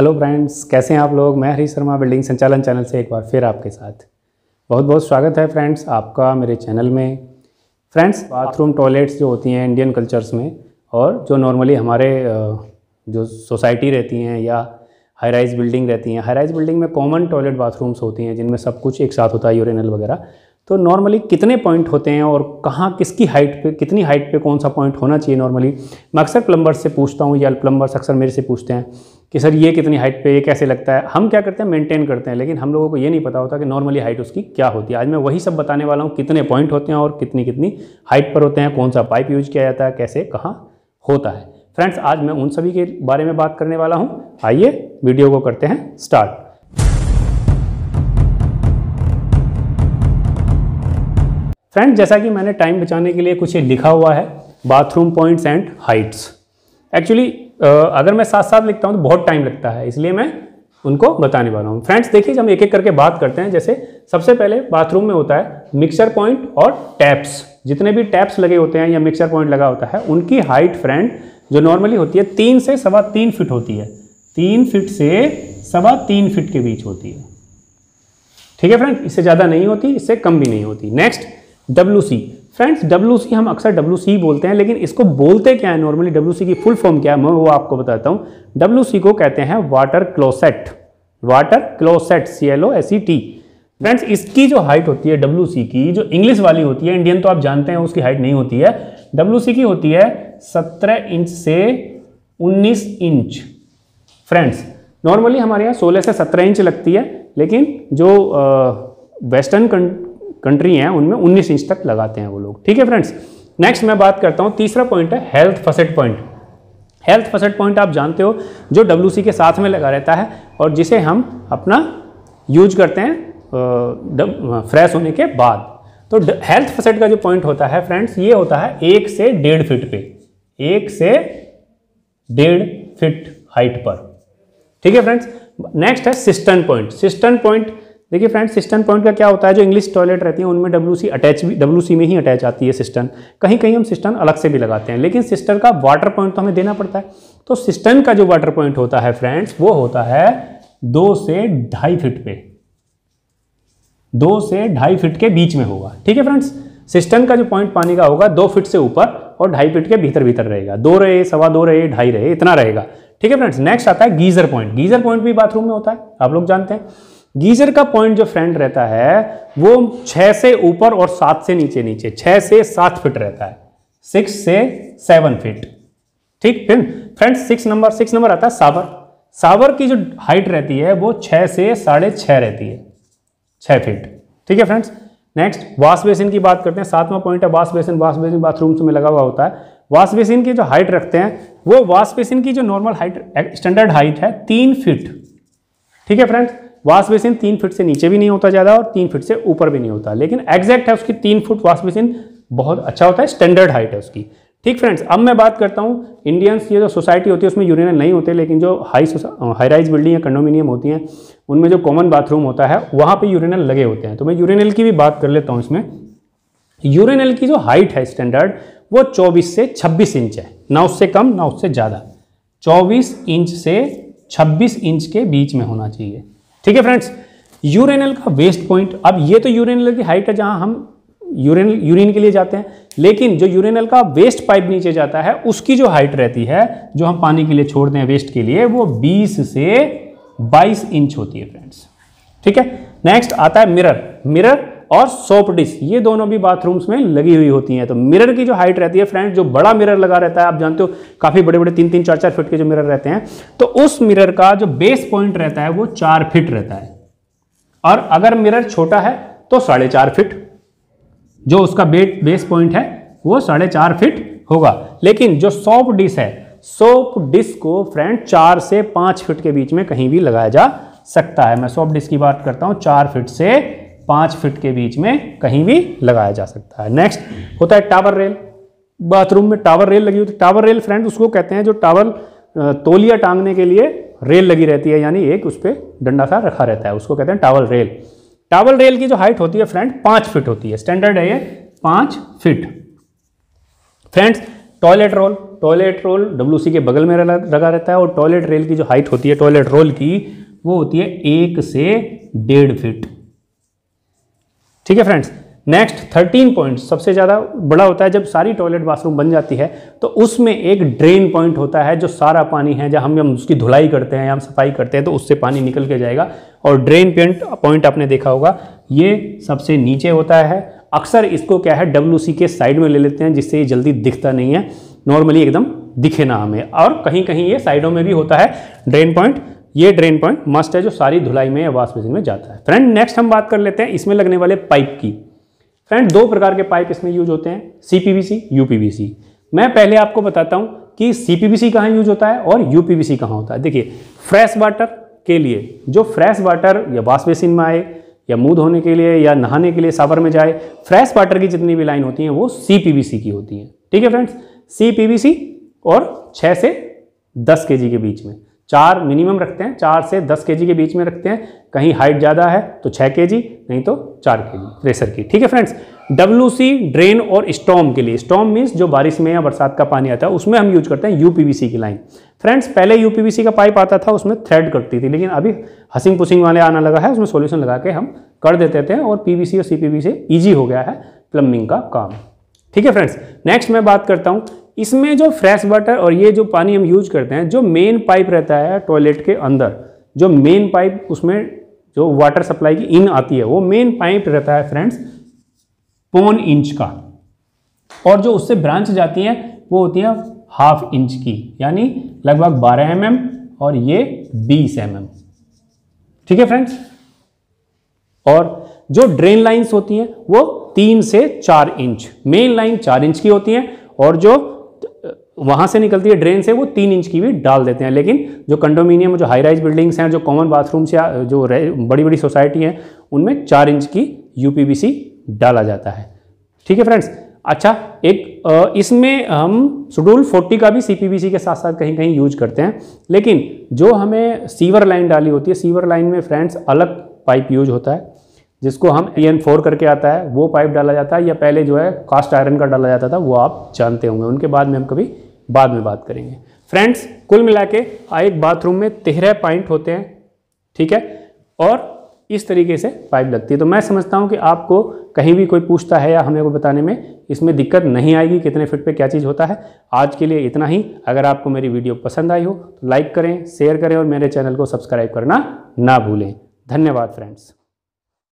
Hello friends कैसे हैं आप लोग मैं हरीश शर्मा बिल्डिंग संचालन चैनल से एक बार फिर आपके साथ बहुत बहुत स्वागत है फ्रेंड्स आपका मेरे चैनल में फ्रेंड्स बाथरूम टॉयलेट्स जो होती हैं इंडियन कल्चर्स में और जो नॉर्मली हमारे जो सोसाइटी रहती हैं या हाई राइज बिल्डिंग रहती हैं हाई राइज बिल्डिंग में कॉमन टॉयलेट बाथरूम्स होती हैं जिनमें सब कुछ एक साथ होता है यूरिनल वगैरह तो नॉर्मली कितने पॉइंट होते हैं और कहाँ किसकी हाइट पे कितनी हाइट पे कौन सा पॉइंट होना चाहिए नॉर्मली मैं अक्सर प्लम्बर से पूछता हूँ या प्लम्बर्स अक्सर मेरे से पूछते हैं कि सर ये कितनी हाइट पे ये कैसे लगता है हम क्या करते हैं मेंटेन करते हैं लेकिन हम लोगों को ये नहीं पता होता कि नॉर्मली हाइट उसकी क्या होती है आज मैं वही सब बताने वाला हूँ कितने पॉइंट होते हैं और कितनी कितनी हाइट पर होते हैं कौन सा पाइप यूज किया जाता है कैसे कहाँ होता है फ्रेंड्स आज मैं उन सभी के बारे में बात करने वाला हूँ आइए वीडियो को करते हैं स्टार्ट फ्रेंड जैसा कि मैंने टाइम बचाने के लिए कुछ लिखा हुआ है bathroom points and heights actually अगर मैं साथ साथ लिखता हूँ तो बहुत टाइम लगता है इसलिए मैं उनको बताने वाला हूँ फ्रेंड्स देखिए हम एक एक करके बात करते हैं जैसे सबसे पहले बाथरूम में होता है मिक्सर पॉइंट और टैप्स जितने भी टैप्स लगे होते हैं या मिक्सर पॉइंट लगा होता है उनकी हाइट फ्रेंड जो नॉर्मली होती है तीन से सवा तीन फिट होती है तीन फिट से सवा तीन फिट के बीच होती है ठीक है फ्रेंड इससे ज़्यादा नहीं होती इससे कम भी नहीं होती नेक्स्ट डब्ल्यू फ्रेंड्स डब्ल्यू हम अक्सर डब्ल्यू बोलते हैं लेकिन इसको बोलते क्या है नॉर्मली डब्ल्यू की फुल फॉर्म क्या है मैं वो आपको बताता हूँ डब्ल्यू को कहते हैं water closet water closet C L O S C T friends इसकी जो हाइट होती है डब्ल्यू की जो इंग्लिश वाली होती है इंडियन तो आप जानते हैं उसकी हाइट नहीं होती है डब्ल्यू की होती है सत्रह इंच से उन्नीस इंच फ्रेंड्स नॉर्मली हमारे यहाँ सोलह से सत्रह इंच लगती है लेकिन जो वेस्टर्न कंट्री हैं उनमें उन्नीस इंच तक लगाते हैं वो लोग ठीक है फ्रेंड्स नेक्स्ट मैं बात करता हूँ तीसरा पॉइंट है health faucet point health faucet point आप जानते हो जो डब्ल्यू के साथ में लगा रहता है और जिसे हम अपना यूज करते हैं फ्रेश होने के बाद तो हेल्थ फसेट का जो पॉइंट होता है फ्रेंड्स ये होता है एक से डेढ़ फिट पे एक से डेढ़ फिट हाइट पर ठीक है फ्रेंड्स नेक्स्ट है सिस्टर्न पॉइंट सिस्टर्न पॉइंट देखिए फ्रेंड्स सिस्टन पॉइंट का क्या होता है जो इंग्लिश टॉयलेट रहती है उनमें डब्ल्यू सी अटैच भी डब्ल्यू सी में ही अटैच आती है सिस्टन कहीं कहीं हम सिस्टन अलग से भी लगाते हैं लेकिन सिस्टर का वाटर पॉइंट तो हमें देना पड़ता है तो सिस्टन का जो वाटर पॉइंट होता है फ्रेंड्स वो होता है दो से ढाई फिट पे दो से ढाई फिट के बीच में होगा ठीक है फ्रेंड्स सिस्टन का जो पॉइंट पानी का होगा दो फिट से ऊपर और ढाई फिट के भीतर भीतर रहेगा दो रहे सवा दो रहे ढाई रहे इतना रहेगा ठीक है फ्रेंड्स नेक्स्ट आता है गीजर पॉइंट गीजर पॉइंट भी बाथरूम में होता है आप लोग जानते हैं गीजर का पॉइंट जो फ्रेंड रहता है वो छः से ऊपर और सात से नीचे नीचे छः से सात फिट रहता है सिक्स से सेवन फिट ठीक फिर friend six number six number आता है सावर सावर की जो हाइट रहती है वो छः से साढ़े छः रहती है छः फिट ठीक है फ्रेंड्स नेक्स्ट वाश बेसिन की बात करते हैं सातवां पॉइंट है wash basin wash basin bathroom में लगा हुआ होता है वाश बेसिन की जो हाइट रखते हैं वो वाश बेसिन की जो नॉर्मल हाइट स्टैंडर्ड हाइट है तीन फिट ठीक है फ्रेंड्स वाश बेसिन तीन फीट से नीचे भी नहीं होता ज़्यादा और तीन फीट से ऊपर भी नहीं होता लेकिन एग्जैक्ट है उसकी तीन फुट वाश बेसिन बहुत अच्छा होता है स्टैंडर्ड हाइट है उसकी ठीक फ्रेंड्स अब मैं बात करता हूँ इंडियंस ये जो सोसाइटी होती है उसमें यूरिनल नहीं होते लेकिन जो हाई हाई राइज बिल्डिंग या कंडोमिनियम होती हैं उनमें जो कॉमन बाथरूम होता है वहाँ पे यूरिनल लगे होते हैं तो मैं यूरिनल की भी बात कर लेता हूँ इसमें यूरिनल की जो हाइट है स्टैंडर्ड वो चौबीस से छब्बीस इंच है ना उससे कम ना उससे ज़्यादा चौबीस इंच से छब्बीस इंच के बीच में होना चाहिए ठीक है फ्रेंड्स यूरेनल का वेस्ट पॉइंट अब ये तो यूरेनल की हाइट है जहां हम यूरेनल यूरिन के लिए जाते हैं लेकिन जो यूरेनल का वेस्ट पाइप नीचे जाता है उसकी जो हाइट रहती है जो हम पानी के लिए छोड़ते हैं वेस्ट के लिए वो 20 से 22 इंच होती है फ्रेंड्स ठीक है नेक्स्ट आता है मिरर मिरर और सोप डिश ये दोनों भी बाथरूम्स में लगी हुई होती हैं तो मिरर की जो हाइट रहती है फ्रेंड्स जो बड़ा मिरर लगा रहता है आप जानते हो काफ़ी बड़े बड़े तीन तीन चार चार फिट के जो मिरर रहते हैं तो उस मिरर का जो बेस पॉइंट रहता है वो चार फिट रहता है और अगर मिरर छोटा है तो साढ़े चार फिट जो उसका बेट बेस पॉइंट है वो साढ़े चार फिट होगा लेकिन जो सोप डिस है सोप डिस को फ्रेंड चार से पाँच फिट के बीच में कहीं भी लगाया जा सकता है मैं सोप डिस की बात करता हूँ चार फिट से पाँच फिट के बीच में कहीं भी लगाया जा सकता है नेक्स्ट होता है टावर रेल बाथरूम में टावर रेल लगी होती है टावर रेल फ्रेंड उसको कहते हैं जो टावर तोलिया टांगने के लिए रेल लगी रहती है यानी एक उस पर डंडा सा रखा रहता है उसको कहते हैं टावर रेल टावर रेल की जो हाइट होती है फ्रेंड पाँच फिट होती है स्टैंडर्ड है ये पाँच feet friends toilet roll toilet roll W के बगल में लगा रहता है और टॉयलेट रेल की जो हाइट होती है टॉयलेट रोल की वो होती है एक से डेढ़ फिट ठीक है फ्रेंड्स नेक्स्ट थर्टीन पॉइंट सबसे ज़्यादा बड़ा होता है जब सारी टॉयलेट बाथरूम बन जाती है तो उसमें एक ड्रेन पॉइंट होता है जो सारा पानी है जब हम हम उसकी धुलाई करते हैं या हम सफाई करते हैं तो उससे पानी निकल के जाएगा और ड्रेन पॉइंट पॉइंट आपने देखा होगा ये सबसे नीचे होता है अक्सर इसको क्या है डब्ल्यू के साइड में ले लेते हैं जिससे ये जल्दी दिखता नहीं है नॉर्मली एकदम दिखे ना हमें और कहीं कहीं ये साइडों में भी होता है ड्रेन पॉइंट ये ड्रेन पॉइंट मस्ट है जो सारी धुलाई में या वाश बेसिन में जाता है फ्रेंड नेक्स्ट हम बात कर लेते हैं इसमें लगने वाले पाइप की फ्रेंड दो प्रकार के पाइप इसमें यूज होते हैं सी यूपीवीसी मैं पहले आपको बताता हूँ कि सी पी कहाँ यूज होता है और यू पी कहाँ होता है देखिए फ्रेश वाटर के लिए जो फ्रेश वाटर या वॉश बेसिन में आए या मुंह धोने के लिए या नहाने के लिए सावर में जाए फ्रेश वाटर की जितनी भी लाइन होती हैं वो सी की होती हैं ठीक है फ्रेंड्स सी और छः से दस के के बीच में चार मिनिमम रखते हैं चार से दस के के बीच में रखते हैं कहीं हाइट ज़्यादा है तो छः के नहीं तो चार के प्रेशर की ठीक है फ्रेंड्स डब्ल्यू ड्रेन और स्टॉम के लिए स्टॉम मीन्स जो बारिश में या बरसात का पानी आता है उसमें हम यूज करते हैं यूपीवीसी की लाइन फ्रेंड्स पहले यूपीवीसी का पाइप आता था उसमें थ्रेड करती थी लेकिन अभी हसिंग पुसिंग वाले आना लगा है उसमें सोल्यूशन लगा के हम कर देते थे और पी और सी से ईजी हो गया है प्लम्बिंग का काम ठीक है फ्रेंड्स नेक्स्ट मैं बात करता हूँ इसमें जो फ्रेश वाटर और ये जो पानी हम यूज करते हैं जो मेन पाइप रहता है टॉयलेट के अंदर जो मेन पाइप उसमें जो वाटर सप्लाई की इन आती है वो मेन पाइप रहता है फ्रेंड्स पौन इंच का और जो उससे ब्रांच जाती है वो होती है हाफ इंच की यानी लगभग 12 एम mm और ये 20 एम mm. ठीक है फ्रेंड्स और जो ड्रेन लाइंस होती हैं वो तीन से चार इंच मेन लाइन चार इंच की होती हैं और जो वहाँ से निकलती है ड्रेन से वो तीन इंच की भी डाल देते हैं लेकिन जो कंडोमिनियम जो हाई राइज बिल्डिंग्स हैं जो कॉमन बाथरूम्स या जो बड़ी बड़ी सोसाइटी हैं उनमें चार इंच की यू डाला जाता है ठीक है फ्रेंड्स अच्छा एक इसमें हम शेड्यूल 40 का भी सी के साथ साथ कहीं कहीं यूज करते हैं लेकिन जो हमें सीवर लाइन डाली होती है सीवर लाइन में फ्रेंड्स अलग पाइप यूज होता है जिसको हम एन फोर करके आता है वो पाइप डाला जाता है या पहले जो है कास्ट आयरन का डाला जाता था वो आप जानते होंगे उनके बाद में हम कभी बाद में बात करेंगे फ्रेंड्स कुल मिला के एक बाथरूम में तेरह पॉइंट होते हैं ठीक है और इस तरीके से पाइप लगती है तो मैं समझता हूँ कि आपको कहीं भी कोई पूछता है या हमें को बताने में इसमें दिक्कत नहीं आएगी कितने फिट पे क्या चीज़ होता है आज के लिए इतना ही अगर आपको मेरी वीडियो पसंद आई हो तो लाइक करें शेयर करें और मेरे चैनल को सब्सक्राइब करना ना भूलें धन्यवाद फ्रेंड्स